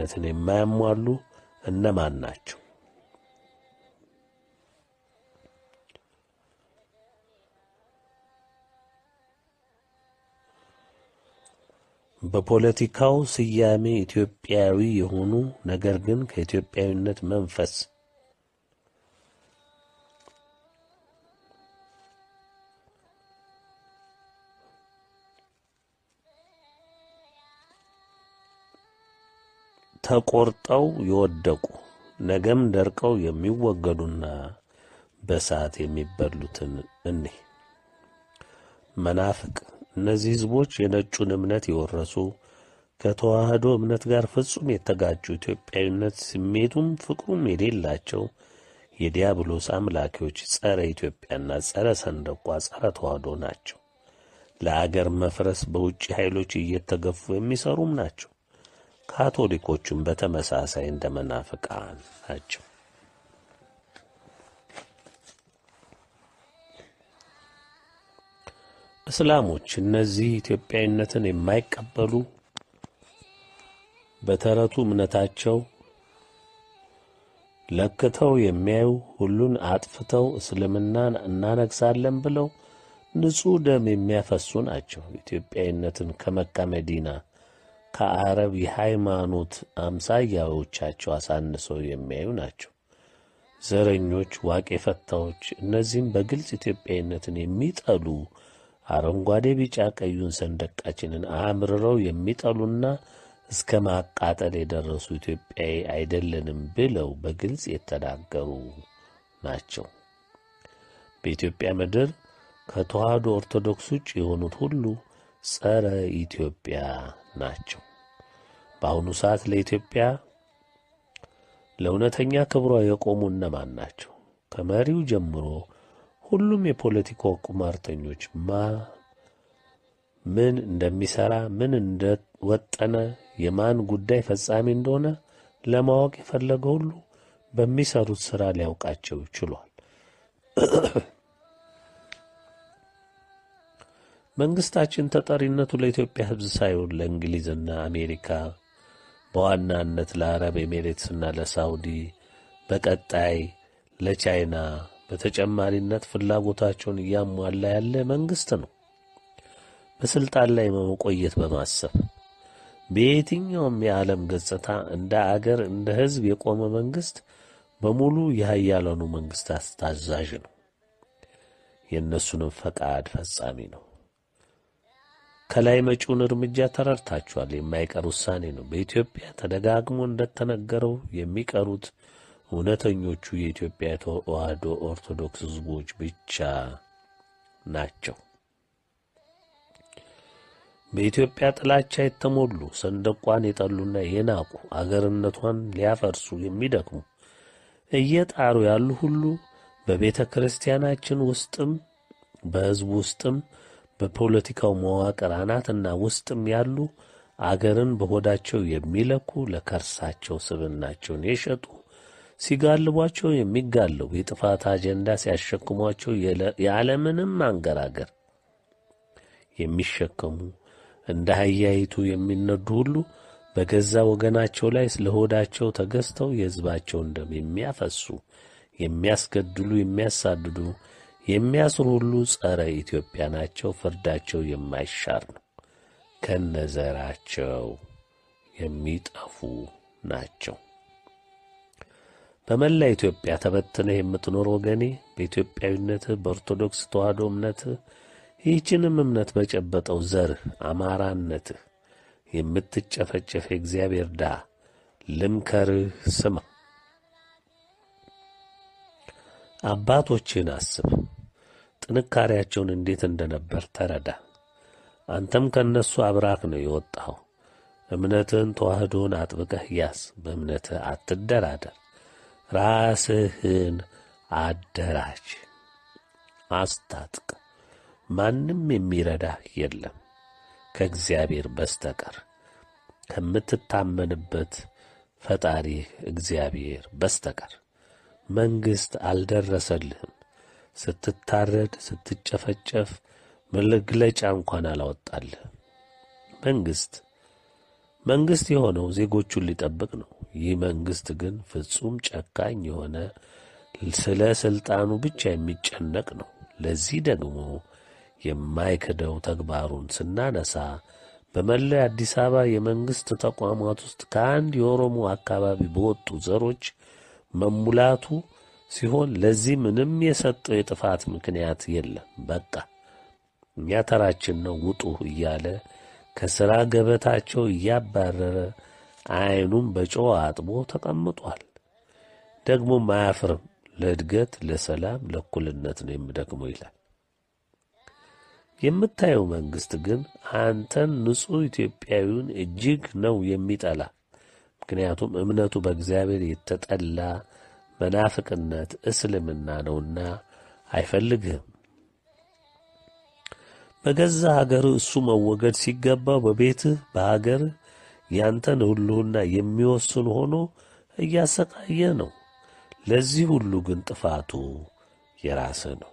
ተጠያቂነትን የማያሟሉ እነማን ናቸው? በፖለቲካው ስያሜ ኢትዮጵያዊ የሆኑ ነገር ግን ከኢትዮጵያዊነት መንፈስ ተቆርጠው የወደቁ ነገም ደርቀው የሚወገዱና በሰዓት የሚበሉትን እኔ መናፍቅ እነዚህ ሕዝቦች የነጩን እምነት የወረሱ ከተዋህዶ እምነት ጋር ፍጹም የተጋጩ ኢትዮጵያዊነት ስሜቱም ፍቅሩም የሌላቸው የዲያብሎስ አምላኪዎች ጸረ ኢትዮጵያና ጸረ ሰንደቋ ጸረ ተዋህዶ ናቸው። ለአገር መፍረስ በውጭ ኃይሎች እየተገፉ የሚሰሩም ናቸው። ካቶሊኮቹም በተመሳሳይ እንደ መናፍቃን ናቸው። እስላሞች እነዚህ ኢትዮጵያዊነትን የማይቀበሉ በተረቱ እምነታቸው ለክተው የሚያዩ ሁሉን አጥፍተው እስልምናን እናነግሳለን ብለው ንጹሕ ደም የሚያፈሱ ናቸው። ኢትዮጵያዊነትን ከመካ መዲና ከአረብ የሃይማኖት አምሳያዎቻቸው አሳንሰው የሚያዩ ናቸው። ዘረኞች፣ ዋቄ ፈታዎች፣ እነዚህም በግልጽ ኢትዮጵያዊነትን የሚጠሉ አረንጓዴ፣ ቢጫ፣ ቀዩን ሰንደቃችንን አምርረው የሚጠሉና እስከ ማቃጠል የደረሱ ኢትዮጵያዊ አይደለንም ብለው በግልጽ የተናገሩ ናቸው። በኢትዮጵያ ምድር ከተዋህዶ ኦርቶዶክስ ውጭ የሆኑት ሁሉ ጸረ ኢትዮጵያ ናቸው። በአሁኑ ሰዓት ለኢትዮጵያ ለእውነተኛ ክብሯ የቆሙ እነማን ናቸው? ከመሪው ጀምሮ ሁሉም የፖለቲካ ቁማርተኞች ማ ምን እንደሚሰራ ምን እንደወጠነ የማን ጉዳይ ፈጻሚ እንደሆነ ለማወቅ የፈለገ ሁሉ በሚሰሩት ሥራ ሊያውቃቸው ችሏል። መንግስታችን ተጠሪነቱ ለኢትዮጵያ ህዝብ ሳይሆን ለእንግሊዝና አሜሪካ በዋናነት ለአረብ ኤሜሬትስና ለሳውዲ በቀጣይ ለቻይና በተጨማሪነት ፍላጎታቸውን እያሟላ ያለ መንግስት ነው። በስልጣን ላይ መቆየት በማሰብ በየትኛውም የዓለም ገጽታ እንደ አገር እንደ ህዝብ የቆመ መንግስት በሙሉ የሀያላኑ መንግስታት ታዛዥ ነው፣ የእነሱንም ፈቃድ ፈጻሚ ነው። ከላይ መጪውን እርምጃ ተረድታችኋል። የማይቀር ውሳኔ ነው። በኢትዮጵያ ተደጋግሞ እንደተነገረው የሚቀሩት እውነተኞቹ የኢትዮጵያ ተዋህዶ ኦርቶዶክስ ሕዝቦች ብቻ ናቸው። በኢትዮጵያ ጥላቻ የተሞሉ ሰንደቋን የጠሉና የናቁ አገርነቷን ሊያፈርሱ የሚደክሙ እየጣሩ ያሉ ሁሉ በቤተ ክርስቲያናችን ውስጥም በሕዝቡ ውስጥም በፖለቲካው መዋቅር አናትና ውስጥም ያሉ አገርን በሆዳቸው የሚለኩ ለከርሳቸው ስብናቸውን የሸጡ ሲጋልቧቸው የሚጋለቡ የጥፋት አጀንዳ ሲያሸክሟቸው የዓለምንም አንገራገር የሚሸከሙ እንደ አህያይቱ የሚነዱ ሁሉ በገዛ ወገናቸው ላይ ስለ ሆዳቸው ተገዝተው የሕዝባቸውን ደም የሚያፈሱ የሚያስገድሉ፣ የሚያሳድዱ የሚያስሩ ሁሉ ጸረ ኢትዮጵያ ናቸው። ፍርዳቸው የማይሻር ነው። ከነዘራቸው የሚጠፉ ናቸው። በመላ ኢትዮጵያ ተበትነህ የምትኖር ወገኔ በኢትዮጵያዊነትህ በኦርቶዶክስ ተዋህዶ እምነትህ ይህችንም እምነት በጨበጠው ዘርህ አማራነትህ የምትጨፈጨፍ እግዚአብሔር ዳ ልምከርህ ስማ። አባቶችህን አስብ። ጥንካሬያቸውን እንዴት እንደነበር ተረዳ። አንተም ከእነሱ አብራክ ነው የወጣኸው። እምነትህን ተዋህዶን አጥብቀህ ያስ በእምነትህ አትደራደር። ራስህን አደራጅ፣ አስታጥቅ። ማንም የሚረዳህ የለም ከእግዚአብሔር በስተቀር ከምትታመንበት ፈጣሪህ እግዚአብሔር በስተቀር መንግሥት አልደረሰልህም። ስትታረድ፣ ስትጨፈጨፍ መግለጫ እንኳን አላወጣልህ። መንግስት መንግሥት የሆነው ዜጎቹን ሊጠብቅ ነው። ይህ መንግስት ግን ፍጹም ጨካኝ የሆነ ስለ ስልጣኑ ብቻ የሚጨነቅ ነው። ለዚህ ደግሞ የማይክደው ተግባሩን ስናነሳ በመላ አዲስ አበባ የመንግስት ተቋማት ውስጥ ከአንድ የኦሮሞ አካባቢ በወጡ ዘሮች መሙላቱ ሲሆን ለዚህ ምንም የሰጠው የጥፋት ምክንያት የለም። በቃ እኛ ተራችን ነው ውጡ እያለ ከሥራ ገበታቸው እያባረረ ዐይኑም በጨዋ አጥቦ ተቀምጧል። ደግሞም አያፍርም። ለእድገት፣ ለሰላም፣ ለእኩልነት ነው የምደክመው ይላል። የምታየው መንግሥት ግን አንተን ንጹሕ ኢትዮጵያዊውን እጅግ ነው የሚጠላ። ምክንያቱም እምነቱ በእግዚአብሔር የተጠላ መናፍቅነት እስልምና ነውና አይፈልግህም። በገዛ ሀገር እሱ መወገድ ሲገባው በቤትህ በሀገር ያንተን ሁሉና የሚወስን ሆኖ እያሰቃየ ነው። ለዚህ ሁሉ ግን ጥፋቱ የራስ ነው።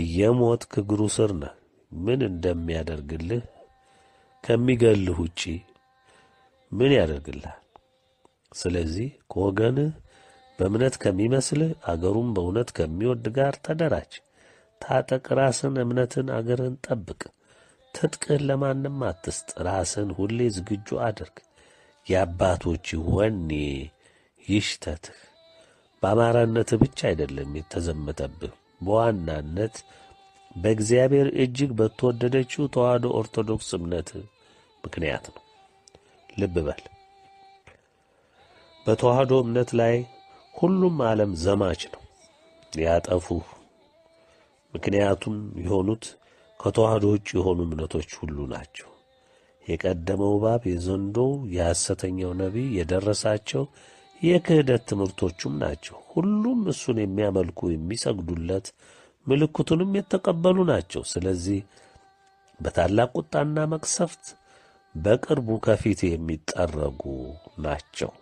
እየሞት እግሩ ስር ነህ። ምን እንደሚያደርግልህ ከሚገልህ ውጪ ምን ያደርግልሃል? ስለዚህ ከወገንህ በእምነት ከሚመስል አገሩም በእውነት ከሚወድ ጋር ተደራጅ፣ ታጠቅ፣ ራስን እምነትን አገርን ጠብቅ። ትጥቅህን ለማንም አትስጥ፣ ራስን ሁሌ ዝግጁ አድርግ። የአባቶች ወኔ ይሽተትህ። በአማራነትህ ብቻ አይደለም የተዘመተብህ፣ በዋናነት በእግዚአብሔር እጅግ በተወደደችው ተዋሕዶ ኦርቶዶክስ እምነት ምክንያት ነው። ልብ በል በተዋሕዶ እምነት ላይ ሁሉም ዓለም ዘማች ነው፣ ሊያጠፉ ምክንያቱም የሆኑት ከተዋህዶ ውጭ የሆኑ እምነቶች ሁሉ ናቸው። የቀደመው እባብ፣ የዘንዶው፣ የሐሰተኛው ነቢይ የደረሳቸው የክህደት ትምህርቶቹም ናቸው። ሁሉም እሱን የሚያመልኩ የሚሰግዱለት ምልክቱንም የተቀበሉ ናቸው። ስለዚህ በታላቅ ቁጣና መቅሰፍት በቅርቡ ከፊት የሚጠረጉ ናቸው።